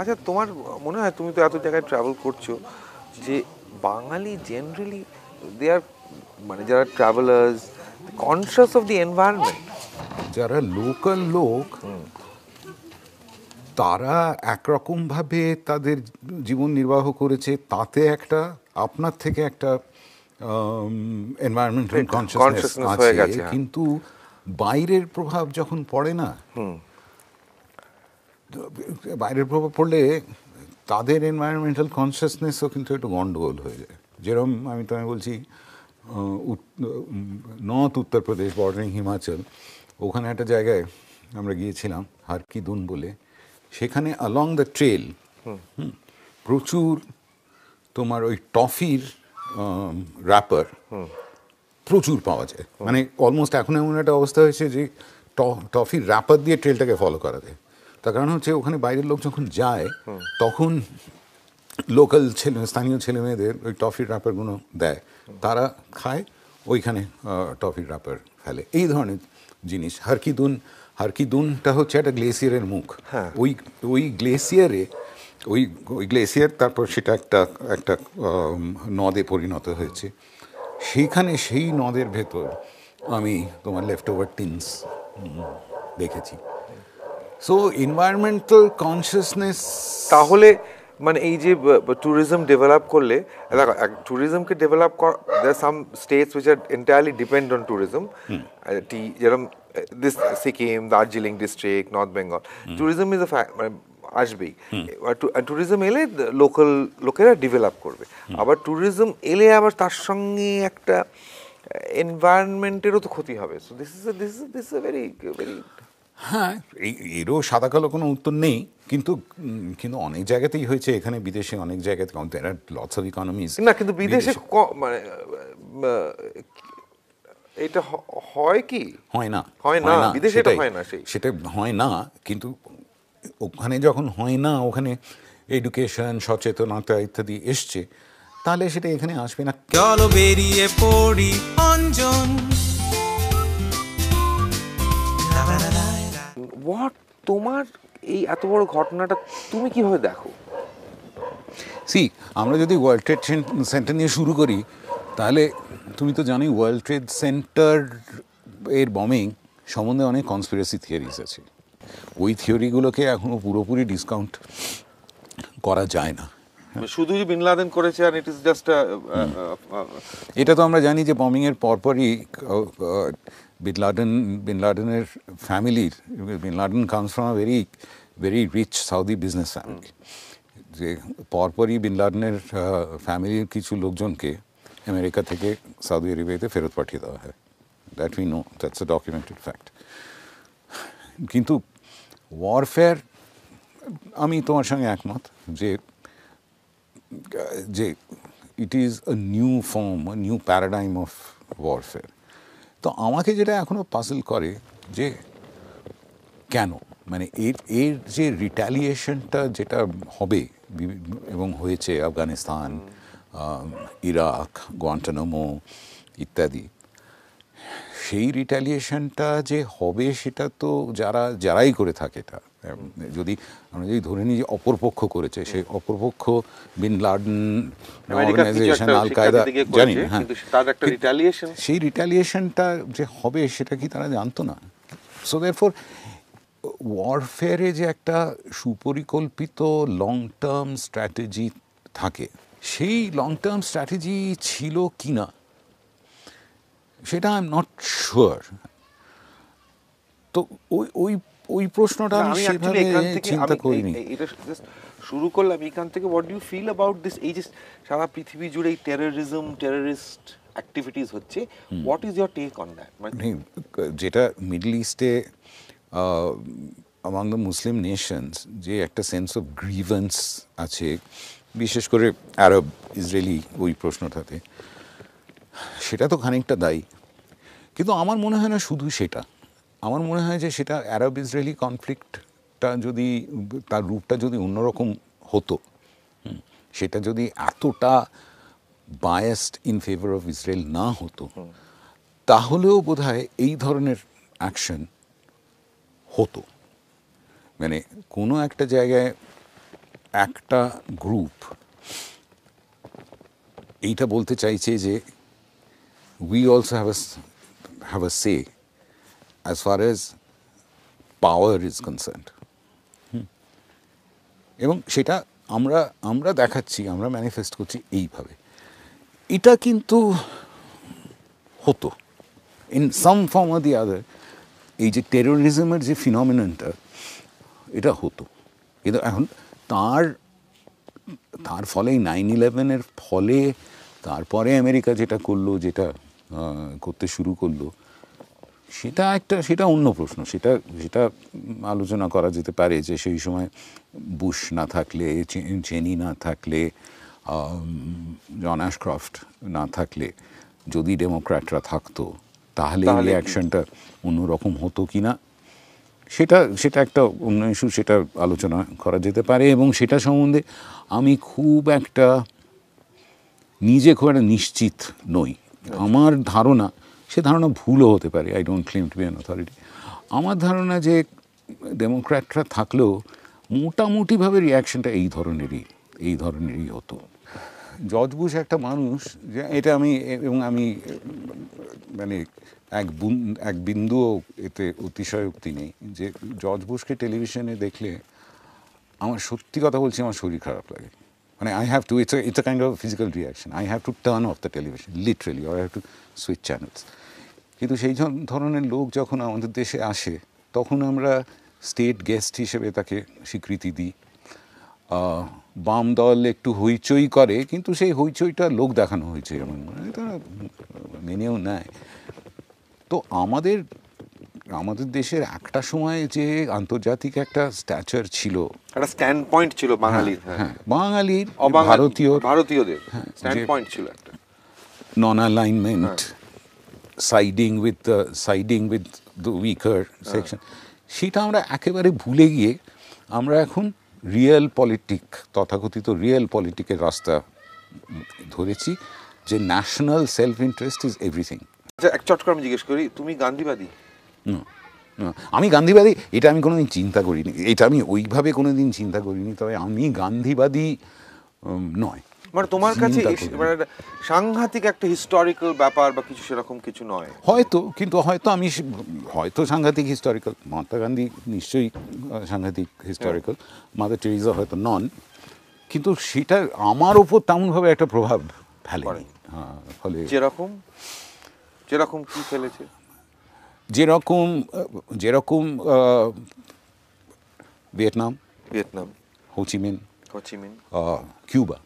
আচ্ছা তোমার মনে হয় তুমি তো এত জায়গায় ট্রাভেল করছো যে বাঙালি জেনারেলি দে আর মানে যারা travellers conscious of the environment যারা লোকাল লোক তারা একরকমভাবে তাদের জীবন নির্বাহ করেছে তাতে একটা আপনার থেকে একটা এনভায়রনমেন্টাল কনসিয়াসনেস আছে হ্যাঁ। কিন্তু বাইরের প্রভাব যখন পড়ে না বাইরের প্রভাব পড়লে তাদের এনভায়রনমেন্টাল কনসিয়াসনেসও কিন্তু একটু গণ্ডগোল হয়ে যায় যেরকম আমি তোমায় বলছি নর্থ উত্তরপ্রদেশ বর্ডারিং হিমাচল ওখানে একটা জায়গায় আমরা গিয়েছিলাম হারকি দুন বলে সেখানে অ্যালং দ্য ট্রেল প্রচুর তোমার ওই টফির র্যাপার প্রচুর পাওয়া যায় মানে অলমোস্ট এখন এমন একটা অবস্থা হয়েছে যে টফির র্যাপার দিয়ে ট্রেলটাকে ফলো করা যায় তার কারণ হচ্ছে ওখানে বাইরের লোক যখন যায় তখন লোকাল ছেলে স্থানীয় ছেলে মেয়েদের ওই টফির র্যাপারগুলো দেয় তারা খায় ওইখানে টফির র্যাপার ফেলে এই ধরনের জিনিস হারকিদুন হারকিদুনটা হচ্ছে একটা গ্লেসিয়ারের মুখ হ্যাঁ। ওই ওই গ্লেসিয়ারে ওই ওই গ্লেসিয়ার তারপর সেটা একটা একটা নদে পরিণত হয়েছে সেইখানে সেই নদের ভেতর আমি তোমার লেফট ওভার টিনস দেখেছি সো এনভায়রনমেন্টাল কনসিয়াসনেস তাহলে মানে এই যে ট্যুরিজম ডেভেলপ করলে দেখো ট্যুরিজমকে ডেভেলপ কর some states which are entirely depend on tourism টি যেরকম this Sikkim Darjeeling district north Bengal tourism is a মানে আসবেই ট্যুরিজম hmm. uh, uh, এলে লোকাল লোকেরা ডেভেলপ করবে hmm. আবার ট্যুরিজম এলে আবার তার সঙ্গে একটা uh, এনভায়রনমেন্টেরও তো ক্ষতি হবে so this is this is this very very হ্যাঁ এরও সাদা কালো কোনো উত্তর নেই কিন্তু কিন্তু অনেক জায়গাতেই হয়েছে এখানে বিদেশে অনেক জায়গাতে দের আর লটস অফ ইকোনমি না কিন্তু বিদেশে মানে এটা হয় কি হয় না হয় না বিদেশে এটা হয় না সেই সেটা হয় না কিন্তু ওখানে যখন হয় না ওখানে এডুকেশন সচেতনতা ইত্যাদি এসছে তাহলে সেটা এখানে আসবে না চলো বেরিয়ে পড়ি অঞ্জন হোয়াট তোমার এই এত বড় ঘটনাটা তুমি কিভাবে দেখো সি আমরা যদি ওয়ার্ল্ড ট্রেড সেন্টার নিয়ে শুরু করি তাহলে তুমি তো জানি ওয়ার্ল্ড ট্রেড সেন্টার এর বমিং সম্বন্ধে অনেক কনস্পিরেসি থিওরিজ আছে ওই থিওরিগুলোকে এখনও পুরোপুরি ডিসকাউন্ট করা যায় না হ্যাঁ। মানে শুধুই বিন লাদেন করেছে আর ইট ইজ জাস্ট এটা তো আমরা জানি যে বম্বিং এর পরপরই বিন লাদেন বিন লাদেনের ফ্যামিলির bin Laden comes from a very very rich Saudi business family যে পরপরই বিন লাদেনের ফ্যামিলির কিছু লোকজনকে আমেরিকা থেকে সৌদি আরবিয়াতে ফেরত পাঠিয়ে দেওয়া হয় that we know that's a documented fact কিন্তু ওয়ারফেয়ার আমি তোমার সঙ্গে একমত যে যে it is a new form a new paradigm of warfare. তো আমাকে যেটা এখনও পাজল করে যে কেন মানে এর এর যে রিট্যালিয়েশনটা যেটা হবে এবং হয়েছে আফগানিস্তান ইরাক গোয়ান্টানামো ইত্যাদি সেই রিটালিয়েশনটা যে হবে সেটা তো যারা যারাই করে থাকে এটা যদি আমরা যদি ধরে নিই যে অপরপক্ষ করেছে হ্যাঁ। সেই অপরপক্ষ বিন লাডেন আল কায়দা জানি হ্যাঁ সেই রিটালিয়েশনটা যে হবে সেটা কি তারা জানতো না সো দেরফোর ওয়ারফেয়ারে যে একটা সুপরিকল্পিত লং টার্ম স্ট্র্যাটেজি থাকে সেই লং টার্ম স্ট্র্যাটেজি ছিল কি না সেটা আই এম নট শিওর তো ওই ওই ওই প্রশ্নটা আমি সেভাবে চিন্তা করিনি এটা শুরু করলাম এখান থেকে what do you feel about this এই যে সারা পৃথিবী জুড়ে এই টেরোরিজম টেরোরিস্ট অ্যাক্টিভিটিস হচ্ছে what is your take on that মানে যেটা মিডল ইস্টে অ্যামাং দ্য মুসলিম নেশনস যে একটা সেন্স অফ গ্রিভেন্স আছে বিশেষ করে আরব ইসরায়েলি ওই প্রশ্নটাতে সেটা তো খানিকটা দায়ী কিন্তু আমার মনে হয় না শুধু সেটা আমার মনে হয় যে সেটা অ্যারব ইসরায়েলি কনফ্লিক্টটা যদি তার রূপটা যদি অন্যরকম হতো সেটা যদি এতটা biased in favour of Israel না হতো তাহলেও বোধ এই ধরনের অ্যাকশন হতো মানে কোনো একটা জায়গায় একটা গ্রুপ এইটা বলতে চাইছে যে we also have a, have a say as far as power is concern এবং সেটা আমরা আমরা দেখাচ্ছি আমরা ম্যানিফেস্ট করছি এইভাবে এটা কিন্তু হতো in some form of the other এই যে টেরোরিজমের যে ফিনমিনটা এটা হতো কিন্তু এখন তার তার ফলে নাইন ইলেভেনের ফলে তারপরে আমেরিকা যেটা করলো যেটা করতে শুরু করলো সেটা একটা সেটা অন্য প্রশ্ন সেটা সেটা আলোচনা করা যেতে পারে যে সেই সময় বুশ না থাকলে চেনি না থাকলে জন অ্যাশক্রফট না থাকলে যদি ডেমোক্র্যাটরা থাকতো তাহলে অ্যাকশনটা অন্যরকম হতো কি না সেটা সেটা একটা অন্য ইস্যু সেটা আলোচনা করা যেতে পারে এবং সেটা সম্বন্ধে আমি খুব একটা নিজে খুব একটা নিশ্চিত নই আচ্ছা। আমার ধারণা সে ধারণা ভুলও হতে পারে I don't claim to be an authority আমার ধারণা যে ডেমোক্র্যাটরা থাকলেও মোটামুটিভাবে রিয়াকশনটা এই ধরনেরই এই ধরনেরই হতো জজ বুশ একটা মানুষ যে এটা আমি এবং আমি মানে এক এক বিন্দুও এতে অতিশয়োক্তি নেই যে জজ বুশকে টেলিভিশনে দেখলে আমার সত্যি কথা বলছি আমার শরীর খারাপ লাগে মানে I have to it's it's kind of physical reaction I have to turn off the television literally I have to switch channels কিন্তু সেই ধরনের লোক যখন আমাদের দেশে আসে তখন আমরা স্টেট গেস্ট হিসেবে তাকে স্বীকৃতি দিই বাম দল একটু হইচই করে কিন্তু সেই হইচইটা লোক দেখানো হয়েছে এমন মনে হয় তারা মেনেও নেয় তো আমাদের আমাদের দেশের একটা সময় যে আন্তর্জাতিক একটা স্ট্যাচার ছিল একটা স্ট্যান্ড পয়েন্ট ছিল হ্যাঁ, বাঙালির হ্যাঁ বাঙালির ভারতীয় ভারতীয়দের স্ট্যান্ড পয়েন্ট ছিল একটা non alignment siding with the siding with the weaker section সেটা আমরা একেবারে ভুলে গিয়ে আমরা এখন রিয়েল পলিটিক তথাকথিত রিয়েল পলিটিকের রাস্তা ধরেছি যে national self interest is everything আচ্ছা এক আমি জিজ্ঞেস করি তুমি গান্ধীবাদী আমি গান্ধীবাদী এটা আমি কোনোদিন চিন্তা করিনি এটা আমি ওইভাবে কোনোদিন চিন্তা করিনি তবে আমি গান্ধীবাদী নয় মানে তোমার কাছে মানে সাংঘাতিক একটা হিস্টোরিক্যাল ব্যাপার বা কিছু সেরকম কিছু নয় হয়তো কিন্তু হয়তো আমি হয়তো সাংঘাতিক হিস্টোরিক্যাল মহাত্মা গান্ধী নিশ্চয়ই সাংঘাতিক হিস্টোরিক্যাল মাদার টেরিজা হয়তো নন কিন্তু সেটা আমার ওপর তেমনভাবে একটা প্রভাব ফেলে হ্যাঁ ফলে যেরকম যেরকম কি ফেলেছে যেরকম যেরকম Vietnam Vietnam Ho Chi Minh Ho Chi Minh Cuba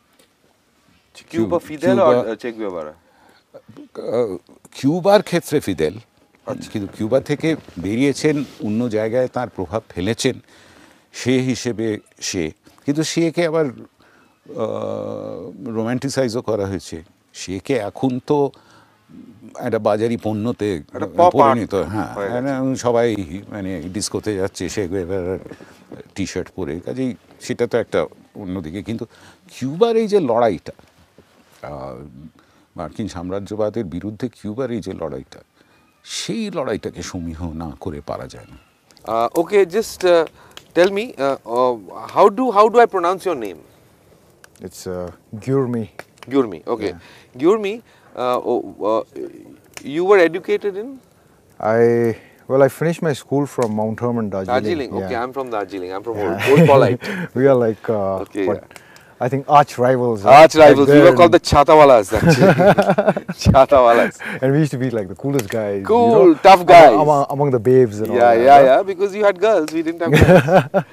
Cuba Fidel Che Guevara কিউবার ক্ষেত্রে ফিদেল আচ্ছা। কিন্তু কিউবা থেকে বেরিয়েছেন অন্য জায়গায় তার প্রভাব ফেলেছেন সে হিসেবে সে কিন্তু সেকে আবার রোম্যান্টিসাইজও করা হয়েছে সেকে এখন তো একটা বাজারি পণ্যতে পরিণত হ্যাঁ, হ্যাঁ সবাই মানে ডিস্কোতে যাচ্ছে সে টি শার্ট পরে কাজেই সেটা তো একটা অন্যদিকে কিন্তু কিউবার এই যে লড়াইটা মার্কিন সাম্রাজ্যবাদের বিরুদ্ধে কিউবার এই যে লড়াইটা সেই লড়াইটাকে সমীহ না করে পারা যায় না okay just tell me how do how do I pronounce your name it's গিউরমি গিউরমি ওকে গিউরমি Uh, oh, uh, you were educated in? I well, I finished my school from Mount Hermon, Darjeeling. Darjeeling, yeah. okay, I'm from Darjeeling. I'm from yeah. Old Polite. we are like, uh, okay, yeah. I think arch rivals. Uh, arch right? rivals. Like we were called the Chatawalas, actually. Chatawalas. And we used to be like the coolest guys. Cool, you know, tough guys. Among, among the babes and yeah, all. Yeah, yeah, yeah. Because you had girls, we didn't have girls.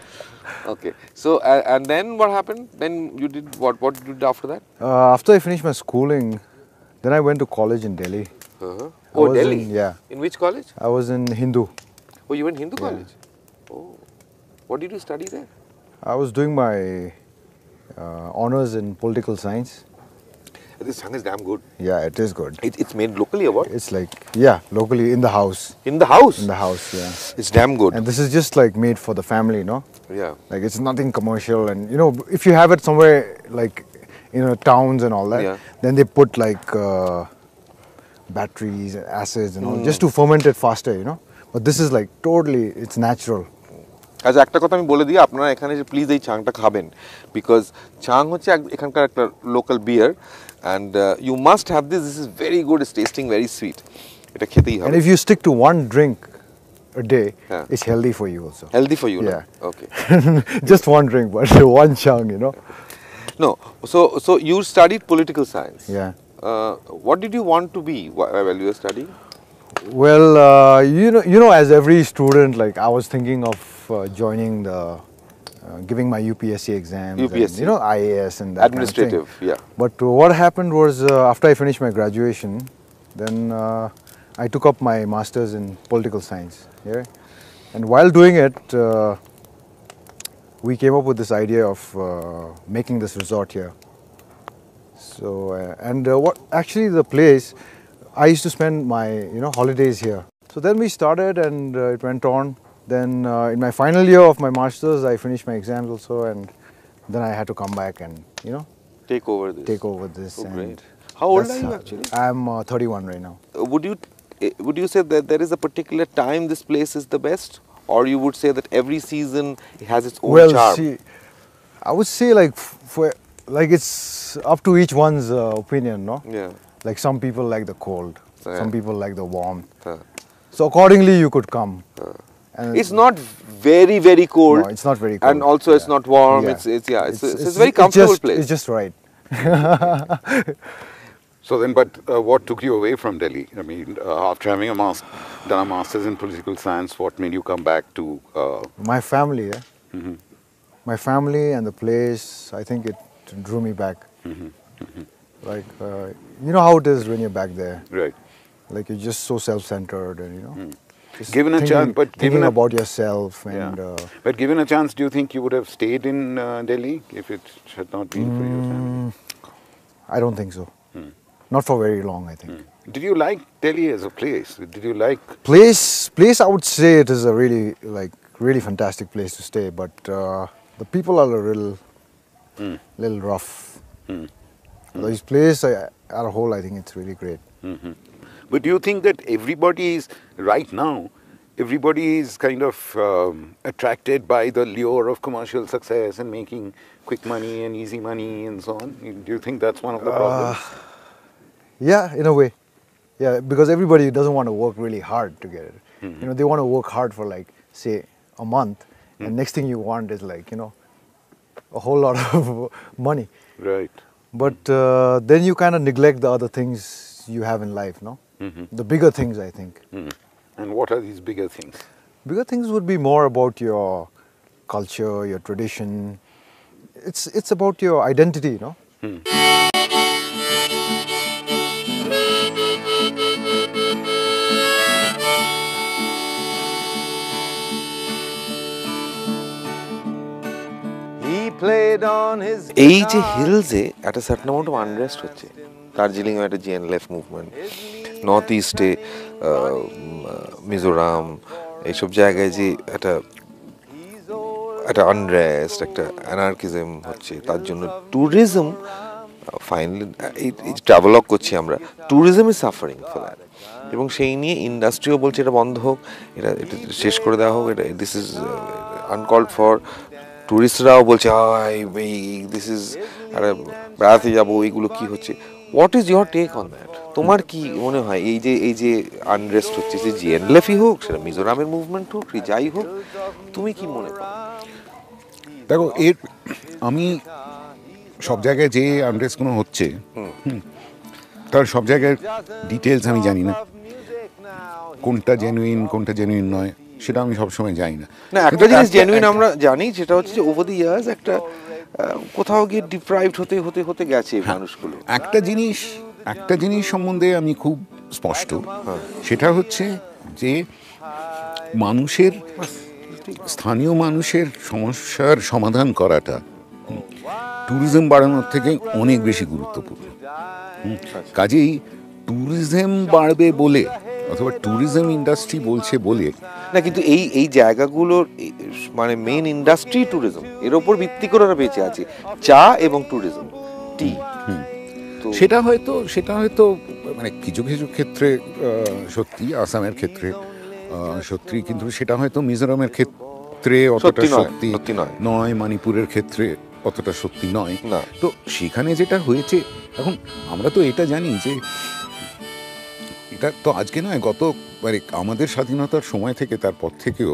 okay. So uh, and then what happened? Then you did what? What did you do after that? Uh, after I finished my schooling, then I went to college in Delhi. Uh -huh. Oh, Delhi? In, yeah. In which college? I was in Hindu. Oh, you went Hindu yeah. college? Oh. What did you study there? I was doing my uh, honors in political science. This song is damn good. Yeah, it is good. It, it's made locally or what? It's like, yeah, locally in the house. In the house? In the house, yeah. It's damn good. And this is just like made for the family, no? Yeah. Like it's nothing commercial and you know, if you have it somewhere like you know, towns and all that. Yeah. Then they put like uh, batteries and acids and all just to hmm. ferment it faster, you know. But this is like totally, it's natural. আচ্ছা একটা কথা আমি বলে দিই আপনারা এখানে যে please এই চাংটা খাবেন বিকজ চাং হচ্ছে এখানকার একটা local beer and you must have this this is very good is testing very sweet এটা খেতেই হবে if you stick to one drink a day yeah. is healthy for you also. Healthy for you, yeah. Okay. Just one drink, but one chunk, you know. No, so so you studied political science. Yeah. Uh, what did you want to be while you were studying? Well, uh, you know, you know, as every student, like I was thinking of uh, joining the, uh, giving my UPSC exams, UPSC. And, you know, IAS and that administrative, kind of yeah. But what happened was uh, after I finished my graduation, then uh, I took up my masters in political science. Yeah, and while doing it we came up with this idea of uh, making this resort here. So, uh, and uh, what actually the place, I used to spend my, you know, holidays here. So then we started and uh, it went on. Then uh, in my final year of my master's, I finished my exams also and then I had to come back and, you know. Take over this. Take over this. Oh, great. How old are you actually? I'm uh, 31 right now. would you eh, would you say that there is a particular time this place is the best? or you would say that every season has its own well, charm? See, I would say like for like it's up to each one's uh, opinion, no? Yeah. Like some people like the cold, yeah. some people like the warm. Huh. So accordingly, you could come. Huh. And it's not very very cold. No, it's not very cold. And also, yeah. it's not warm. Yeah. It's it's yeah. It's, it's, it's, it's very comfortable just, place. It's just right. So then, but uh, what took you away from Delhi? I mean, uh, after having a master, done a master's in political science, what made you come back to? Uh... My family, yeah. Mm -hmm. My family and the place. I think it drew me back. Mm -hmm. Mm -hmm. Like uh, you know how it is when you're back there. Right. Like you're just so self-centered, and you know. Mm. Given a chance, but thinking given a, about yourself and. Yeah. Uh, but given a chance, do you think you would have stayed in uh, Delhi if it had not been for your family? Mm, I don't think so not for very long, I think. Mm. Did you like Delhi as a place? Did you like place? Place, I would say it is a really like really fantastic place to stay, but uh, the people are a little mm. little rough. Mm. mm. This place, uh, as a whole, I think it's really great. -hmm. But do you think that everybody is right now? Everybody is kind of um, attracted by the lure of commercial success and making quick money and easy money and so on. Do you think that's one of the uh, problems? Uh, yeah, in a way. Yeah, because everybody doesn't want to work really hard to get it. Mm-hmm. You know, they want to work hard for like, say, a month, mm-hmm. and mm. next thing you want is like, you know, a whole lot of money. Right. But uh, then you kind of neglect the other things you have in life, no? Mm-hmm. The bigger things, I think. Mm. And what are these bigger things? Bigger things would be more about your culture, your tradition. It's it's about your identity, you know. Hmm. এই যে হিলসে একটা certain amount of unrest হচ্ছে দার্জিলিং একটা GN left movement north ইস্টে মিজোরাম এইসব জায়গায় যে একটা একটা আনরেস্ট একটা অ্যানার্কিজম হচ্ছে তার জন্য ট্যুরিজম ফাইনালি এই ট্রাভেলগ করছি আমরা tourism is suffering for that এবং সেই নিয়ে ইন্ডাস্ট্রিও বলছে এটা বন্ধ হোক এটা এটা শেষ করে দেওয়া হোক এটা দিস ইজ আনকল্ড ফর ট্যুরিস্টরাও বলছে দিস ইজ বেড়াতে যাবো এইগুলো কি হচ্ছে what is your take on that তোমার কি মনে হয় এই যে এই যে আনরেস্ট হচ্ছে যে জিএনলেফি হোক সেটা মিজোরামের মুভমেন্ট হোক যাই হোক তুমি কি মনে করো দেখো এর আমি সব জায়গায় যে আনরেস্টগুলো হচ্ছে তার সব জায়গায় ডিটেলস আমি জানি না কোনটা জেনুইন কোনটা জেনুইন নয় সেটা আমি সবসময় জানি না না একটা জিনিস জেনুইন আমরা জানি যেটা হচ্ছে যে ওভার দি ইয়ার্স একটা কোথাও গিয়ে ডিপ্রাইভড হতে হতে হতে গেছে হ্যাঁ, মানুষগুলো একটা জিনিস একটা জিনিস সম্বন্ধে আমি খুব স্পষ্ট সেটা হচ্ছে যে মানুষের স্থানীয় মানুষের সমস্যার সমাধান করাটা ট্যুরিজম বাড়ানোর থেকে অনেক বেশি গুরুত্বপূর্ণ কাজেই ট্যুরিজম বাড়বে বলে অথবা ট্যুরিজম ইন্ডাস্ট্রি বলছে বলে না কিন্তু এই এই জায়গাগুলোর মানে মেন ইন্ডাস্ট্রি ট্যুরিজম এর উপর ভিত্তি করে ওরা বেঁচে আছে চা এবং ট্যুরিজম টি সেটা হয়তো সেটা হয়তো মানে কিছু কিছু ক্ষেত্রে সত্যি আসামের ক্ষেত্রে সত্যি কিন্তু সেটা হয়তো মিজোরামের ক্ষেত্রে অতটা সত্যি নয় মণিপুরের ক্ষেত্রে অতটা সত্যি নয় তো সেখানে যেটা হয়েছে এখন আমরা তো এটা জানি যে এটা তো আজকে নয় গত একবারে আমাদের স্বাধীনতার সময় থেকে তার পর থেকেও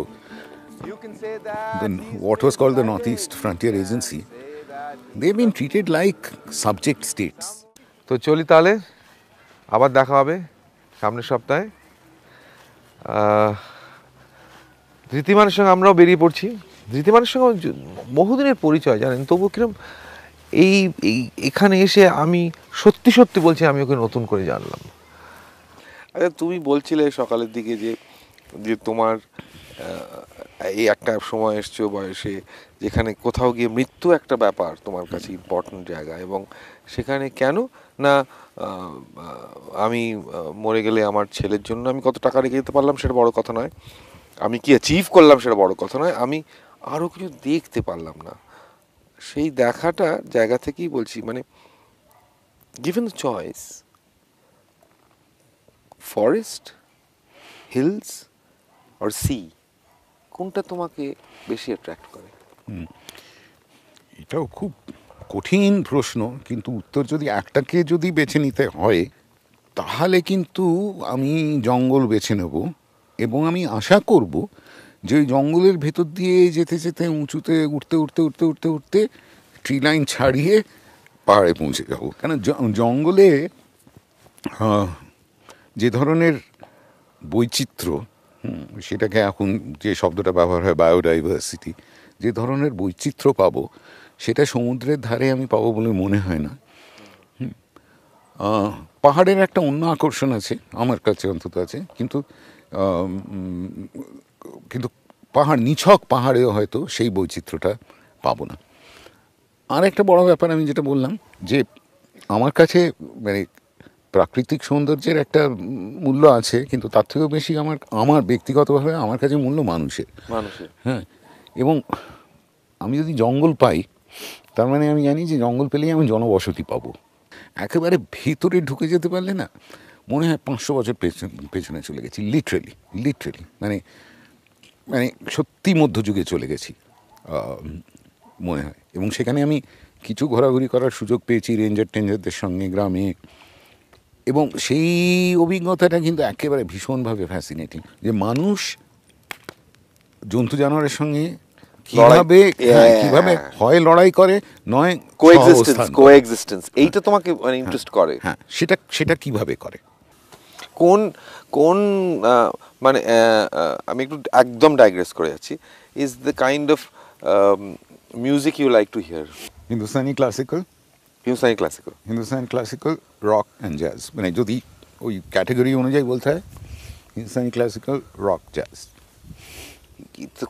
what was call the North East Frontier Agency they been treated like subject states তো চলি তাহলে আবার দেখা হবে সামনের সপ্তাহে ধৃতিমানের সঙ্গে আমরাও বেরিয়ে পড়ছি ধৃতিমানের সঙ্গে বহুদিনের পরিচয় জানেন তবু কিরম এই এখানে এসে আমি সত্যি সত্যি বলছি আমি ওকে নতুন করে জানলাম আচ্ছা তুমি বলছিলে সকালের দিকে যে যে তোমার এই একটা সময় এসছো বয়সে যেখানে কোথাও গিয়ে মৃত্যু একটা ব্যাপার তোমার কাছে ইম্পর্টেন্ট জায়গা এবং সেখানে কেন না আমি মরে গেলে আমার ছেলের জন্য আমি কত টাকা রেখে যেতে পারলাম সেটা বড় কথা নয় আমি কি অ্যাচিভ করলাম সেটা বড় কথা নয় আমি আরও কিছু দেখতে পারলাম না সেই দেখাটা জায়গা থেকেই বলছি মানে given the choice forest hills or sea কোনটা তোমাকে বেশি অ্যাট্রাক্ট করে এটাও খুব কঠিন প্রশ্ন কিন্তু উত্তর যদি একটাকে যদি বেছে নিতে হয় তাহলে কিন্তু আমি জঙ্গল বেছে নেব এবং আমি আশা করব যে জঙ্গলের ভেতর দিয়ে যেতে যেতে উঁচুতে উঠতে উঠতে উঠতে উঠতে উঠতে ট্রি লাইন ছাড়িয়ে পাহাড়ে পৌঁছে যাব কেন জঙ্গলে যে ধরনের বৈচিত্র্য সেটাকে এখন যে শব্দটা ব্যবহার হয় বায়োডাইভার্সিটি যে ধরনের বৈচিত্র্য পাব সেটা সমুদ্রের ধারে আমি পাবো বলে মনে হয় না পাহাড়ের একটা অন্য আকর্ষণ আছে আমার কাছে অন্তত আছে কিন্তু কিন্তু পাহাড় নিছক পাহাড়েও হয়তো সেই বৈচিত্র্যটা পাবো না আর একটা বড় ব্যাপার আমি যেটা বললাম যে আমার কাছে মানে প্রাকৃতিক সৌন্দর্যের একটা মূল্য আছে কিন্তু তার থেকেও বেশি আমার আমার ব্যক্তিগতভাবে আমার কাছে মূল্য মানুষের মানুষের হ্যাঁ এবং আমি যদি জঙ্গল পাই তার মানে আমি জানি যে জঙ্গল পেলেই আমি জনবসতি পাবো একেবারে ভেতরে ঢুকে যেতে পারলে না মনে হয় পাঁচশো বছর পেছনে চলে গেছি লিটারেলি লিটারেলি মানে মানে সত্যি মধ্যযুগে চলে গেছি মনে হয় এবং সেখানে আমি কিছু ঘোরাঘুরি করার সুযোগ পেয়েছি রেঞ্জার টেঞ্জারদের সঙ্গে গ্রামে এবং সেই অভিজ্ঞতাটা কিন্তু একেবারে ভীষণভাবে ফ্যাসিনেটিং যে মানুষ জন্তু জানোয়ারের সঙ্গে কিভাবে হ্যাঁ, কিভাবে হয় লড়াই করে নয় কোএক্সিস্টেন্স কোএক্সিস্টেন্স এইটা হ্যাঁ। তোমাকে মানে ইন্টারেস্ট হ্যাঁ, করে হ্যাঁ সেটা সেটা কিভাবে করে কোন কোন মানে আমি একটু একদম ডাইগ্রেস করে যাচ্ছি is the kind of music you like to hear Hindustani classical Hindustani classical Hindustani classical rock and jazz মানে যদি ওই ক্যাটাগরি অনুযায়ী বলতে হয় হিন্দুস্তানি ক্লাসিক্যাল রক জ্যাজ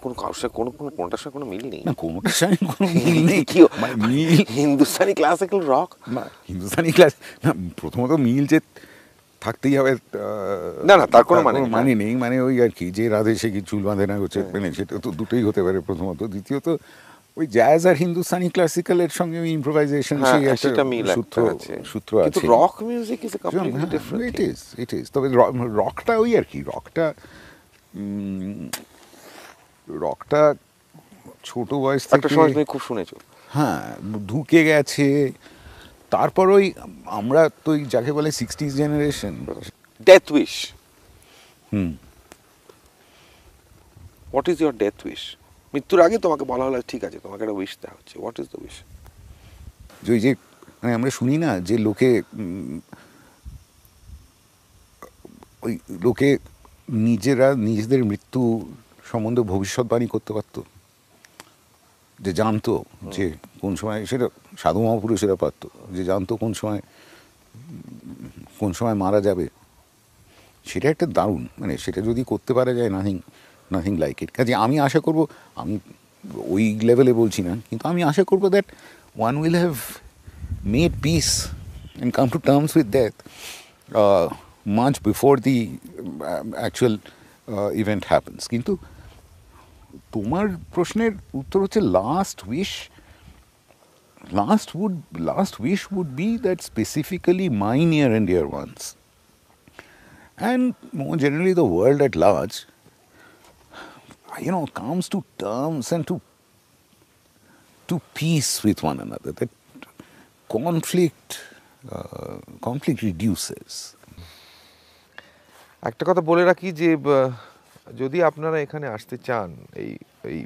কোনো কারোর সঙ্গে কোনো কোনো কোনোটার সঙ্গে কোনো মিল নেই না কোনোটার সঙ্গে কোনো মিল নেই কি মানে মিল হিন্দুস্তানি ক্লাসিক্যাল রক না হিন্দুস্তানি ক্লাস না প্রথমত মিল যে থাকতেই হবে না না তার কোনো মানে মানে নেই মানে ওই আর কি যে রাধে সে কি চুল বাঁধে না হচ্ছে মানে হ্যাঁ। সেটা তো দুটোই হতে পারে প্রথমত দ্বিতীয়ত ওই জ্যাজ আর হিন্দুস্তানি ক্লাসিক্যালের সঙ্গে ইমপ্রোভাইজেশন হ্যাঁ, সেই একটা সূত্র সূত্র আছে rock music is completely it is it is তবে রকটা ওই আর কি রকটা রকটা ছোট বয়স থেকে একটা সময় তুমি খুব শুনেছো হ্যাঁ ঢুকে গেছে তারপর ওই আমরা তো যাকে বলে sixties generation death wish hmm what is your death wish মৃত্যুর আগে তোমাকে বলা হলো ঠিক আছে তোমাকে একটা উইশ দেওয়া হচ্ছে হোয়াট ইজ দ্য উইশ ওই যে মানে আমরা শুনি না যে লোকে ওই লোকে নিজেরা নিজেদের মৃত্যু সম্বন্ধে ভবিষ্যৎবাণী করতে পারত যে জানতো যে কোন সময় সেটা সাধু মহাপুরুষেরা পারতো যে জানতো কোন সময় কোন সময় মারা যাবে সেটা একটা দারুণ মানে সেটা যদি করতে পারা যায় নাহিং নাথিং লাইক ইট কাজে আমি আশা করব আমি ওই লেভেলে বলছি না কিন্তু আমি আশা করব that one will have made peace and come to terms with that much before the actual event happens কিন্তু তোমার প্রশ্নের উত্তর হচ্ছে last wish last would last wish would be that specifically my near and dear ones and more generally the world at large Ah, you know, comes to terms and to, to peace with one another. That conflict, uh, conflict reduces. একটা কথা বলে রাখি যে যদি আপনারা এখানে আসতে চান এই এই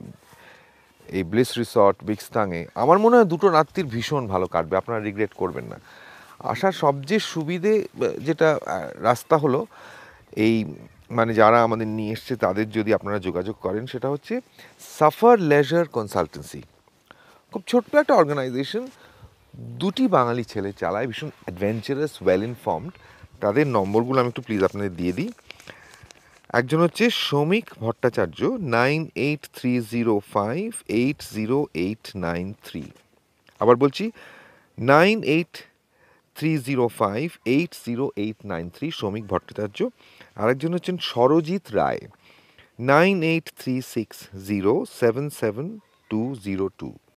এই ব্লিস রিসর্ট বিক্সতাঙে আমার মনে হয় দুটো রাত্রির ভীষণ ভালো কাটবে আপনারা রিগ্রেট করবেন না আসার সবচেয়ে সুবিধে যেটা রাস্তা হলো এই মানে যারা আমাদের নিয়ে এসছে তাদের যদি আপনারা যোগাযোগ করেন সেটা হচ্ছে সাফার লেজার কনসালটেন্সি খুব ছোট্ট একটা অর্গানাইজেশন দুটি বাঙালি ছেলে চালায় ভীষণ অ্যাডভেঞ্চারাস ওয়েল ইনফর্মড তাদের নম্বরগুলো আমি একটু প্লিজ আপনাদের দিয়ে দিই একজন হচ্ছে Shramik Bhattacharya nine eight three zero five eight zero eight nine three আবার বলছি nine eight three zero five eight zero eight nine three Shramik Bhattacharya আরেকজন হচ্ছেন Sarajit Roy nine eight three six zero seven seven two zero two